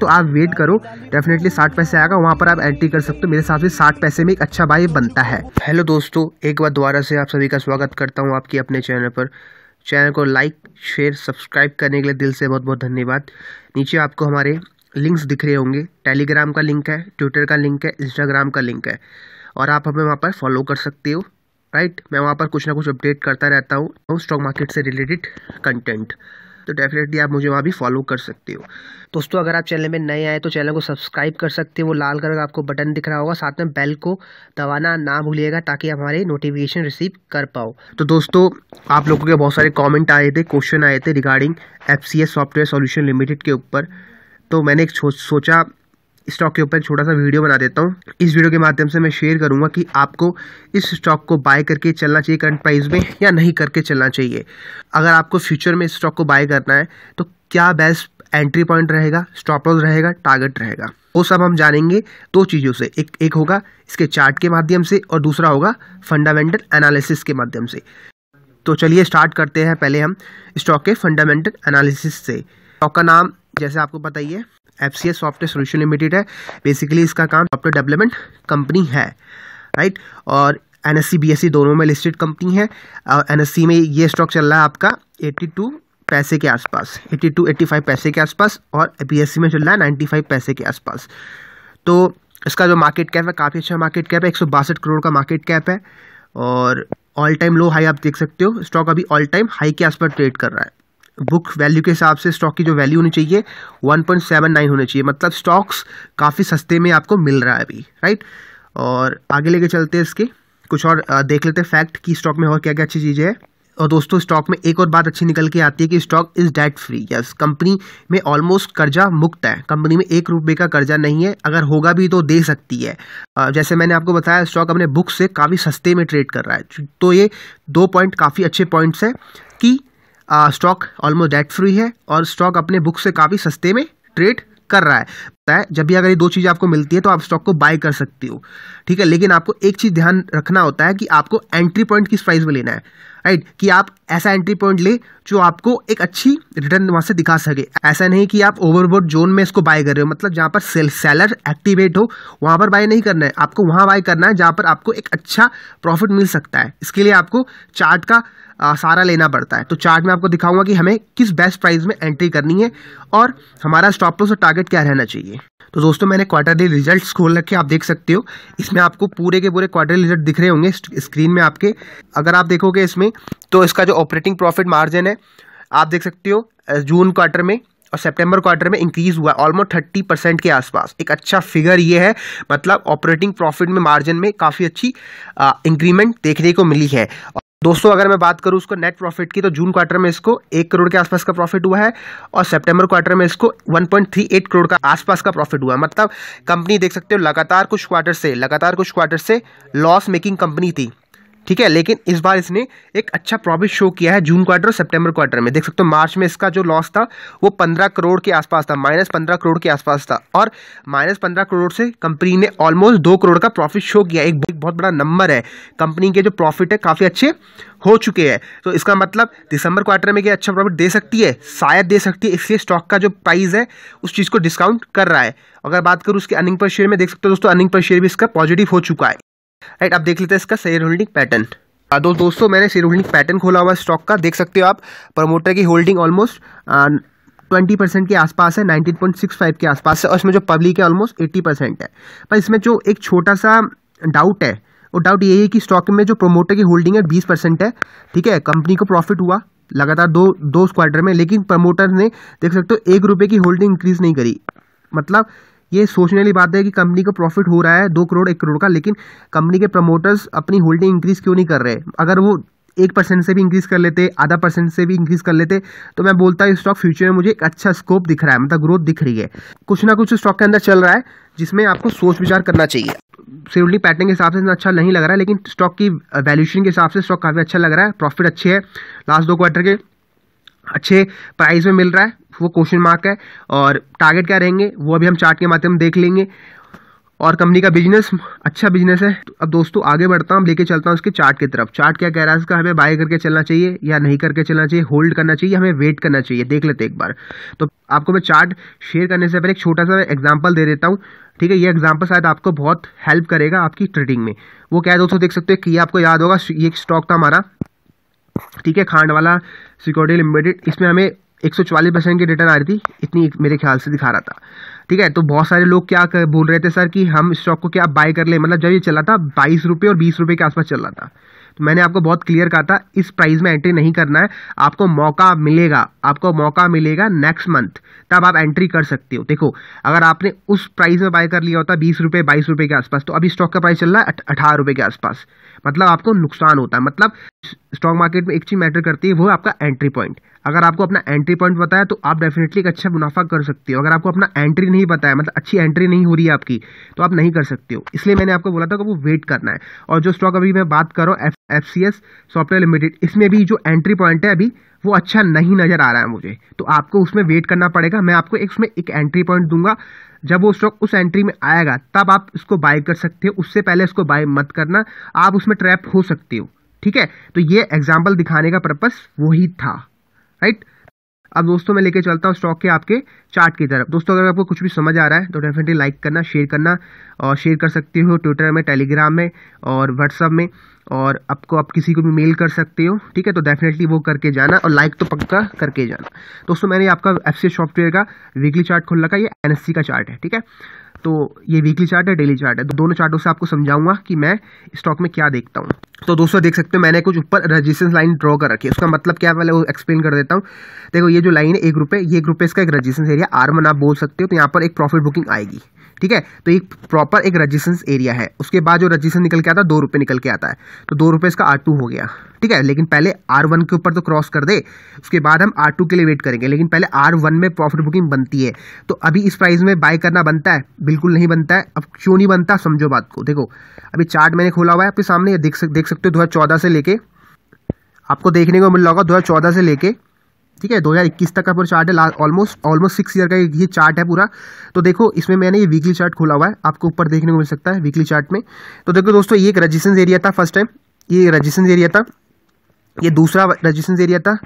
तो आप वेट करो डेफिनेटली साठ पैसे आएगा वहाँ पर आप एंट्री कर सकते हो मेरे हिसाब से साठ पैसे में एक अच्छा बाई बनता है हेलो दोस्तों एक बार दोबारा से आप सभी का स्वागत करता हूँ आपकी अपने चैनल पर चैनल को लाइक शेयर सब्सक्राइब करने के लिए दिल से बहुत बहुत धन्यवाद नीचे आपको हमारे लिंक्स दिख रहे होंगे टेलीग्राम का लिंक है ट्विटर का लिंक है इंस्टाग्राम का लिंक है और आप हमें वहाँ पर फॉलो कर सकते हो राइट मैं वहाँ पर कुछ ना कुछ अपडेट करता रहता हूँ स्टॉक मार्केट से रिलेटेड कंटेंट तो डेफिनेटली आप मुझे वहाँ भी फॉलो कर सकते हो दोस्तों अगर आप चैनल में नए आए तो चैनल को सब्सक्राइब कर सकते हो वो लाल कलर का आपको बटन दिख रहा होगा साथ में बेल को दबाना ना भूलिएगा ताकि आप हमारे नोटिफिकेशन रिसीव कर पाओ तो दोस्तों आप लोगों के बहुत सारे कॉमेंट आए थे क्वेश्चन आए थे regarding F software solution limited के ऊपर तो मैंने एक सोचा स्टॉक के ऊपर छोटा सा वीडियो बना देता हूँ इस वीडियो के माध्यम से मैं शेयर करूँगा कि आपको इस स्टॉक को बाय करके चलना चाहिए करंट प्राइस में या नहीं करके चलना चाहिए अगर आपको फ्यूचर में स्टॉक को बाय करना है तो क्या बेस्ट एंट्री पॉइंट रहेगा स्टॉप लॉस रहेगा टारगेट रहेगा वो सब हम जानेंगे दो चीज़ों से एक एक होगा इसके चार्ट के माध्यम से और दूसरा होगा फंडामेंटल एनालिसिस के माध्यम से तो चलिए स्टार्ट करते हैं पहले हम स्टॉक के फंडामेंटल एनालिसिस से स्टॉक का नाम जैसे आपको बताइए F C S software solution limited है बेसिकली इसका काम सॉफ्टवेयर डेवलपमेंट कंपनी है राइट और N S C B S C दोनों में लिस्टेड कंपनी है एन एस सी में ये स्टॉक चल रहा है आपका एट्टी टू पैसे के आसपास एट्टी टू एट्टी फाइव पैसे के आसपास और बी एस सी में चल रहा है नाइन्टी फाइव पैसे के आसपास तो इसका जो मार्केट कैप है काफ़ी अच्छा मार्केट कैप है एक सौ बासठ करोड़ का मार्केट कैप है और ऑल टाइम लो हाई आप देख सकते हो स्टॉक अभी ऑल टाइम हाई के आसपास ट्रेड कर रहा है बुक वैल्यू के हिसाब से स्टॉक की जो वैल्यू होनी चाहिए 1.79 होनी चाहिए मतलब स्टॉक्स काफ़ी सस्ते में आपको मिल रहा है अभी राइट और आगे लेके चलते हैं इसके कुछ और देख लेते हैं फैक्ट कि स्टॉक में और क्या क्या अच्छी चीज़ें हैं और दोस्तों स्टॉक में एक और बात अच्छी निकल के आती है कि stock is debt free yes company में ऑलमोस्ट कर्जा मुक्त है कंपनी में एक रुपये का कर्जा नहीं है अगर होगा भी तो दे सकती है जैसे मैंने आपको बताया स्टॉक अपने बुक से काफ़ी सस्ते में ट्रेड कर रहा है तो ये दो पॉइंट काफ़ी अच्छे पॉइंट्स हैं कि स्टॉक ऑलमोस्ट डेट फ्री है और स्टॉक अपने बुक से काफ़ी सस्ते में ट्रेड कर रहा है जब भी अगर ये दो चीज़ें आपको मिलती है तो आप स्टॉक को बाय कर सकती हो ठीक है लेकिन आपको एक चीज़ ध्यान रखना होता है कि आपको एंट्री पॉइंट किस प्राइस में लेना है राइट कि आप ऐसा एंट्री पॉइंट ले जो आपको एक अच्छी रिटर्न वहां से दिखा सके ऐसा नहीं कि आप ओवरबोर्ड जोन में इसको बाय कर रहे हो मतलब जहां पर सेल सेलर एक्टिवेट हो वहां पर बाय नहीं करना है आपको वहां बाय करना है जहां पर आपको एक अच्छा प्रॉफिट मिल सकता है इसके लिए आपको चार्ट का आ, सारा लेना पड़ता है तो चार्ट में आपको दिखाऊंगा कि हमें किस बेस्ट प्राइस में एंट्री करनी है और हमारा स्टॉप लॉस और टारगेट क्या रहना चाहिए तो दोस्तों मैंने क्वार्टरली रिजल्ट खोल रखे आप देख सकते हो इसमें आपको पूरे के पूरे क्वार्टरली रिजल्ट दिख रहे होंगे स्क्रीन में आपके अगर आप देखोगे इसमें तो इसका जो ऑपरेटिंग प्रॉफिट मार्जिन है आप देख सकते हो जून क्वार्टर में और सितंबर क्वार्टर में इंक्रीज हुआ ऑलमोस्ट थर्टी परसेंट के आसपास एक अच्छा फिगर ये है मतलब ऑपरेटिंग प्रॉफिट में मार्जिन में काफ़ी अच्छी इंक्रीमेंट देखने को मिली है दोस्तों अगर मैं बात करूँ उसको नेट प्रॉफिट की तो जून क्वार्टर में इसको एक करोड़ के आसपास का प्रॉफिट हुआ है और सितंबर क्वार्टर में इसको 1.38 करोड़ का आसपास का प्रॉफिट हुआ मतलब कंपनी देख सकते हो लगातार कुछ क्वार्टर से लगातार कुछ क्वार्टर से लॉस मेकिंग कंपनी थी ठीक है लेकिन इस बार इसने एक अच्छा प्रॉफिट शो किया है जून क्वार्टर और सेप्टेम्बर क्वार्टर में देख सकते हो मार्च में इसका जो लॉस था वो पंद्रह करोड़ के आसपास था माइनस पंद्रह करोड़ के आसपास था और माइनस पंद्रह करोड़ से कंपनी ने ऑलमोस्ट दो करोड़ का प्रॉफिट शो किया एक बहुत बड़ा नंबर है कंपनी के जो प्रॉफिट है काफ़ी अच्छे हो चुके हैं तो इसका मतलब दिसंबर क्वार्टर में क्या अच्छा प्रॉफिट दे सकती है शायद दे सकती है इसलिए स्टॉक का जो प्राइस है उस चीज़ को डिस्काउंट कर रहा है अगर बात करूँ उसके अर्निंग पर शेयर में देख सकते हो दोस्तों अर्निंग पर शेयर भी इसका पॉजिटिव हो चुका है राइट आप देख लेते हैं इसका शेयर होल्डिंग पैटर्न दो दोस्तों मैंने शेयर होल्डिंग पैटर्न खोला हुआ स्टॉक का देख सकते हो आप प्रमोटर की होल्डिंग ऑलमोस्ट ट्वेंटी परसेंट के आसपास है नाइनटीन पॉइंट सिक्स फाइव के आसपास है और इसमें जो पब्लिक है ऑलमोस्ट एट्टी परसेंट है पर इसमें जो एक छोटा सा डाउट है वो डाउट यही है कि स्टॉक में जो प्रोमोटर की होल्डिंग है बीस परसेंट है ठीक है कंपनी को प्रॉफिट हुआ लगातार दो दो क्वार्टर में लेकिन प्रमोटर ने देख सकते हो एक रुपये की होल्डिंग इंक्रीज नहीं करी मतलब ये सोचने वाली बात है कि कंपनी को प्रॉफिट हो रहा है दो करोड़ एक करोड़ का लेकिन कंपनी के प्रमोटर्स अपनी होल्डिंग इंक्रीज़ क्यों नहीं कर रहे अगर वो एक परसेंट से भी इंक्रीज़ कर लेते आधा परसेंट से भी इंक्रीज़ कर लेते तो मैं बोलता हूँ स्टॉक फ्यूचर में मुझे एक अच्छा स्कोप दिख रहा है मतलब ग्रोथ दिख रही है कुछ ना कुछ स्टॉक के अंदर चल रहा है जिसमें आपको सोच विचार करना चाहिए सेवली पैटर्न के हिसाब से इतना अच्छा नहीं लग रहा है लेकिन स्टॉक की वैल्यूशन के हिसाब से स्टॉक काफ़ी अच्छा लग रहा है प्रॉफिट अच्छे है लास्ट दो क्वार्टर के अच्छे प्राइस में मिल रहा है वो क्वेश्चन मार्क है और टारगेट क्या रहेंगे वो अभी हम चार्ट के माध्यम देख लेंगे और कंपनी का बिजनेस अच्छा बिजनेस है तो अब दोस्तों आगे बढ़ता हूँ लेके चलता हूँ उसके चार्ट की तरफ चार्ट क्या कह रहा है इसका हमें बाय करके चलना चाहिए या नहीं करके चलना चाहिए होल्ड करना चाहिए हमें वेट करना चाहिए देख लेते एक बार तो आपको मैं चार्ट शेयर करने से पहले एक छोटा सा एग्जाम्पल दे देता हूँ ठीक है ये एग्जाम्पल शायद आपको बहुत हेल्प करेगा आपकी ट्रेडिंग में वो क्या है दोस्तों देख सकते हो कि आपको याद होगा ये स्टॉक था हमारा ठीक है खांड वाला सिक्योरिटी लिमिटेड इसमें हमें एक सौ चवालीस परसेंट की रिटर्न आ रही थी इतनी मेरे ख्याल से दिखा रहा था ठीक है तो बहुत सारे लोग क्या कर, बोल रहे थे सर कि हम स्टॉक को क्या बाय कर ले मतलब जब ये चला था बाईस रुपये और बीस रुपये के आसपास चल रहा था मैंने आपको बहुत क्लियर कहा था इस प्राइस में एंट्री नहीं करना है आपको मौका मिलेगा आपको मौका मिलेगा नेक्स्ट मंथ तब आप एंट्री कर सकते हो देखो अगर आपने उस प्राइस में बाय कर लिया होता बीस रुपये बाईस रुपये के आसपास तो अभी स्टॉक का प्राइस चल रहा है अठारह रुपये के आसपास मतलब आपको नुकसान होता है मतलब स्टॉक मार्केट में एक चीज़ मैटर करती है वो है आपका एंट्री पॉइंट अगर आपको अपना एंट्री पॉइंट पता है तो आप डेफिनेटली एक अच्छा मुनाफा कर सकते हो अगर आपको अपना एंट्री नहीं पता है मतलब अच्छी एंट्री नहीं हो रही है आपकी तो आप नहीं कर सकते हो इसलिए मैंने आपको बोला था कि वो वेट करना है और जो स्टॉक अभी मैं बात करो F F C S software limited इसमें भी जो एंट्री पॉइंट है अभी वो अच्छा नहीं नज़र आ रहा है मुझे तो आपको उसमें वेट करना पड़ेगा मैं आपको एक उसमें एक एंट्री पॉइंट दूंगा जब वो स्टॉक उस एंट्री में आएगा तब आप इसको बाय कर सकते हो उससे पहले इसको बाय मत करना आप उसमें ट्रैप हो सकते हो ठीक है तो ये एग्जाम्पल दिखाने का पर्पज़ वही था राइट अब दोस्तों मैं लेके चलता हूँ स्टॉक के आपके चार्ट की तरफ दोस्तों अगर आपको कुछ भी समझ आ रहा है तो डेफिनेटली लाइक करना शेयर करना और शेयर कर सकते हो ट्विटर में टेलीग्राम में और व्हाट्सअप में और आपको आप किसी को भी मेल कर सकते हो ठीक है तो डेफिनेटली वो करके जाना और लाइक तो पक्का करके जाना दोस्तों मैंने आपका एफ सॉफ्टवेयर का वीकली चार्ट खोल रखा ये एन का चार्ट है ठीक है तो ये वीकली चार्ट है डेली चार्ट है तो दोनों चार्टों से आपको समझाऊंगा कि मैं स्टॉक में क्या देखता हूँ तो दोस्तों देख सकते हो मैंने कुछ ऊपर रजिस्टेंस लाइन ड्रॉ कर रखी है उसका मतलब क्या है पहले वो एक्सप्लेन कर देता हूँ देखो ये जो लाइन है एक रुपये ये एक रुपये इसका एक रजिस्टेंस एरिया आर आप बोल सकते हो तो यहाँ पर एक प्रॉफिट बुकिंग आएगी ठीक है तो एक प्रॉपर एक रजिस्टेंस एरिया है उसके बाद जो रजिस्टेंस निकल के आता है दो रुपये निकल के आता है तो दो रुपये इसका आर टू हो गया ठीक है लेकिन पहले आर वन के ऊपर तो क्रॉस कर दे उसके बाद हम आर टू के लिए वेट करेंगे लेकिन पहले आर वन में प्रॉफिट बुकिंग बनती है तो अभी इस प्राइस में बाय करना बनता है बिल्कुल नहीं बनता है अब क्यों नहीं बनता समझो बात को देखो अभी चार्ट मैंने खोला हुआ है आपके सामने देख सकते हो दो से लेके आपको देखने को मिल रहा होगा दो से लेके ठीक है 2021 तक का पूरा चार्ट है ऑलमोस्ट ऑलमोस्ट सिक्स ईयर का ये चार्ट है पूरा तो देखो इसमें मैंने ये वीकली चार्ट खोला हुआ है आपको ऊपर देखने को मिल सकता है वीकली चार्ट में तो देखो दोस्तों ये एक रजिस्टेंस एरिया था फर्स्ट टाइम ये रजिस्टेंस एरिया था ये दूसरा रजिस्टेंस एरिया था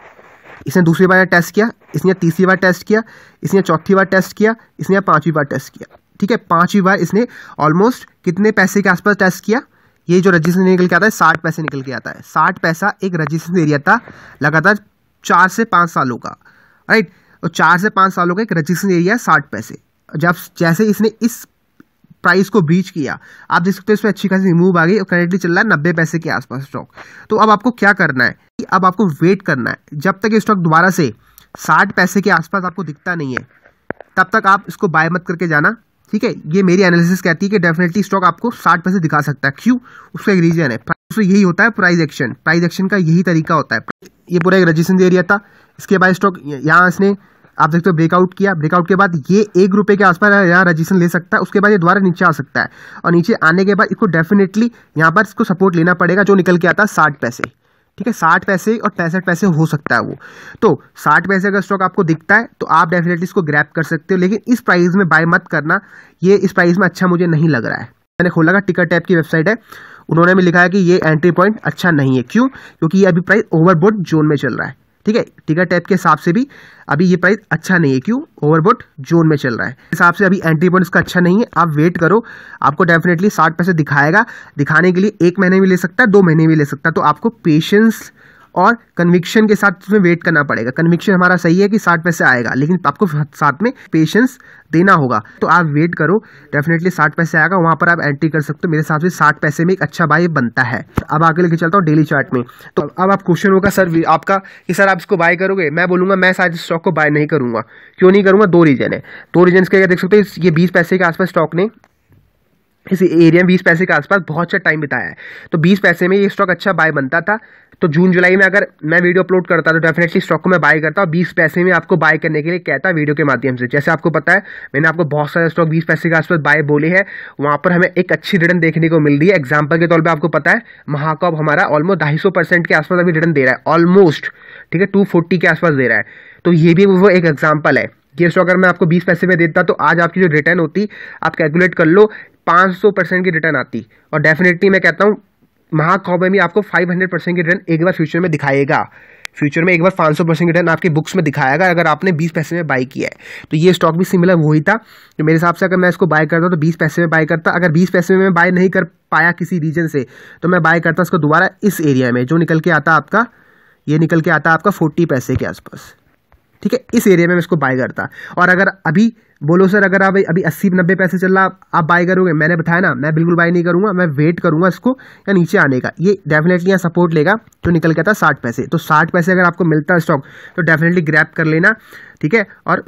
इसने दूसरी बार टेस्ट किया इसने तीसरी बार टेस्ट किया इसने चौथी बार टेस्ट किया इसने पाँचवीं बार टेस्ट किया ठीक है पाँचवीं बार इसने ऑलमोस्ट कितने पैसे के आसपास टेस्ट किया ये जो रजिस्ट्रेशन निकल के आता है साठ पैसे निकल के आता है साठ पैसा एक रजिस्ट्रेशन एरिया था लगातार चार से पाँच सालों का राइट और चार से पाँच सालों का एक रजिस्ट्रेशन एरिया है साठ पैसे जब जैसे इसने इस प्राइस को ब्रीच किया आप देख सकते हो इसमें अच्छी खासी रिमूव आ गई और करेंटली चल रहा है नब्बे पैसे के आसपास स्टॉक तो अब आपको क्या करना है कि अब आपको वेट करना है जब तक ये स्टॉक दोबारा से साठ पैसे के आसपास आपको दिखता नहीं है तब तक आप इसको बाय मत करके जाना ठीक है ये मेरी एनालिसिस कहती है कि डेफिनेटली स्टॉक आपको साठ पैसे दिखा सकता है क्यों उसका एक रीजन है तो यही होता है प्राइस एक्शन प्राइस एक्शन का यही तरीका होता है ये पूरा एक रजिस्टेंस एरिया था इसके बाद स्टॉक यहाँ इसने आप देखते हो ब्रेकआउट किया ब्रेकआउट के बाद ये एक रुपये के आसपास यहाँ रजिस्ट्रेशन ले सकता है उसके बाद ये दोबारा नीचे आ सकता है और नीचे आने के बाद इसको डेफिनेटली यहाँ पर इसको सपोर्ट लेना पड़ेगा जो निकल के आता है साठ पैसे ठीक है साठ पैसे और पैंसठ पैसे हो सकता है वो तो साठ पैसे अगर स्टॉक आपको दिखता है तो आप डेफिनेटली इसको ग्रैप कर सकते हो लेकिन इस प्राइस में बाय मत करना ये इस प्राइस में अच्छा मुझे नहीं लग रहा है मैंने खोला का टिकट टैप की वेबसाइट है उन्होंने भी लिखा है कि ये एंट्री पॉइंट अच्छा नहीं है क्यों क्योंकि ये अभी प्राइस ओवरबोट जोन में चल रहा है ठीक है टिकट टैप के हिसाब से भी अभी ये प्राइस अच्छा नहीं है क्यों ओवरबोट जोन में चल रहा है हिसाब से अभी एंट्री पॉइंट इसका अच्छा नहीं है आप वेट करो आपको डेफिनेटली साठ पैसे दिखाएगा दिखाने के लिए एक महीने भी ले सकता है दो महीने भी ले सकता है तो आपको पेशेंस और कन्विक्शन के साथ उसमें वेट करना पड़ेगा कन्विक्शन हमारा सही है कि साठ पैसे आएगा लेकिन आपको साथ में पेशेंस देना होगा तो आप वेट करो डेफिनेटली साठ पैसे आएगा वहाँ पर आप एंट्री कर सकते हो मेरे हिसाब से साठ पैसे में एक अच्छा बाय बनता है अब आगे लेके चलता हूँ डेली चार्ट में तो अब आप क्वेश्चन होगा सर आपका कि सर आप इसको बाय करोगे मैं बोलूँगा मैं शायद स्टॉक को बाय नहीं करूँगा क्यों नहीं करूँगा दो रीजन है दो रीजन के अगर देख सकते हो ये बीस पैसे के आसपास स्टॉक ने इस एरिया में बीस पैसे के आसपास बहुत अच्छा टाइम बिताया है तो बीस पैसे में ये स्टॉक अच्छा बाय बनता था तो जून जुलाई में अगर मैं वीडियो अपलोड करता तो डेफिनेटली स्टॉक को मैं बाय करता हूँ बीस पैसे में आपको बाय करने के लिए कहता है वीडियो के माध्यम से जैसे आपको पता है मैंने आपको बहुत सारे स्टॉक बीस पैसे के आसपास बाय बोले हैं वहाँ पर हमें एक अच्छी रिटर्न देखने को मिल रही है एग्जाम्पल के तौर पर आपको पता है महाकॉप हमारा ऑलमोस्ट ढाई सौ परसेंट के आसपास अभी रिटर्न दे रहा है ऑलमोस्ट ठीक है टू फोर्टी के आसपास दे रहा है तो ये भी वो एक एग्जाम्पल है ये स्टॉक अगर मैं आपको बीस पैसे में देता तो आज आपकी जो रिटर्न होती आप कैलकुलेट कर लो 500 परसेंट की रिटर्न आती और डेफिनेटली मैं कहता हूँ महाकॉ में भी आपको फाइव हंड्रेड परसेंट रिटर्न एक बार फ्यूचर में दिखाएगा फ्यूचर में एक बार पाँच सौ परसेंट रिटर्न आपकी बुक्स में दिखाएगा अगर आपने बीस पैसे में बाई किया है तो ये स्टॉक भी सिमिलर वही था तो मेरे हिसाब से अगर मैं इसको बाय करता तो बीस पैसे में बाय करता अगर बीस पैसे में बाय नहीं कर पाया किसी रीजन से तो मैं बाय करता इसको दोबारा इस एरिया में जो निकल के आता आपका ये निकल के आता आपका फोर्टी पैसे के आसपास ठीक है इस एरिया में मैं इसको बाय करता और अगर अभी बोलो सर अगर आप अभी अस्सी नब्बे पैसे चल रहा आप बाय करोगे मैंने बताया ना मैं बिल्कुल बाय नहीं करूँगा मैं वेट करूँगा इसको या नीचे आने का ये डेफिनेटली यहाँ सपोर्ट लेगा तो निकल गया था साठ पैसे तो साठ पैसे अगर आपको मिलता है स्टॉक तो डेफिनेटली ग्रैप कर लेना ठीक है और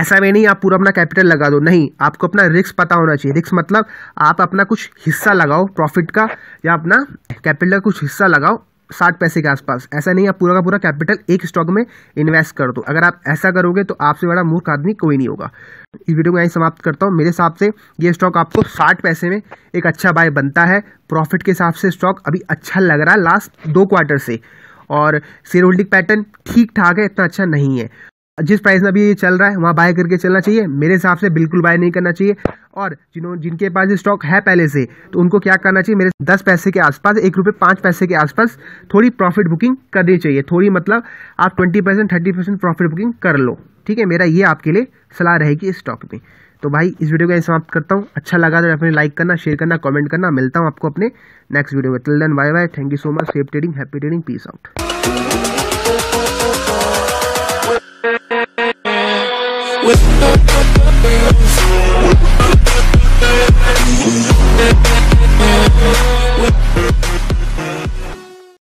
ऐसा भी नहीं आप पूरा अपना कैपिटल लगा दो नहीं आपको अपना रिस्क पता होना चाहिए रिस्क मतलब आप अपना कुछ हिस्सा लगाओ प्रॉफिट का या अपना कैपिटल का कुछ हिस्सा लगाओ साठ पैसे के आसपास ऐसा नहीं आप पूरा का पूरा कैपिटल एक स्टॉक में इन्वेस्ट कर दो अगर आप ऐसा करोगे तो आपसे बड़ा मूर्ख आदमी कोई नहीं होगा इस वीडियो को यहीं समाप्त करता हूँ मेरे हिसाब से ये स्टॉक आपको साठ पैसे में एक अच्छा बाय बनता है प्रॉफिट के हिसाब से स्टॉक अभी अच्छा लग रहा है लास्ट दो क्वार्टर से और शेयर होल्डिंग पैटर्न ठीक ठाक है इतना अच्छा नहीं है जिस प्राइस में अभी ये चल रहा है वहाँ बाय करके चलना चाहिए मेरे हिसाब से बिल्कुल बाय नहीं करना चाहिए और जिन्हों जिनके पास स्टॉक है पहले से तो उनको क्या करना चाहिए मेरे दस पैसे के आसपास एक रुपये पाँच पैसे के आसपास थोड़ी प्रॉफिट बुकिंग करनी चाहिए थोड़ी मतलब आप twenty percent thirty percent profit booking कर लो ठीक है मेरा ये आपके लिए सलाह रहेगी इस स्टॉक में तो भाई इस वीडियो को समाप्त करता हूँ अच्छा लगा तो अपने लाइक करना शेयर करना कॉमेंट करना मिलता हूँ आपको अपने नेक्स्ट वीडियो में till then bye bye thank you so much safe trading happy trading peace out with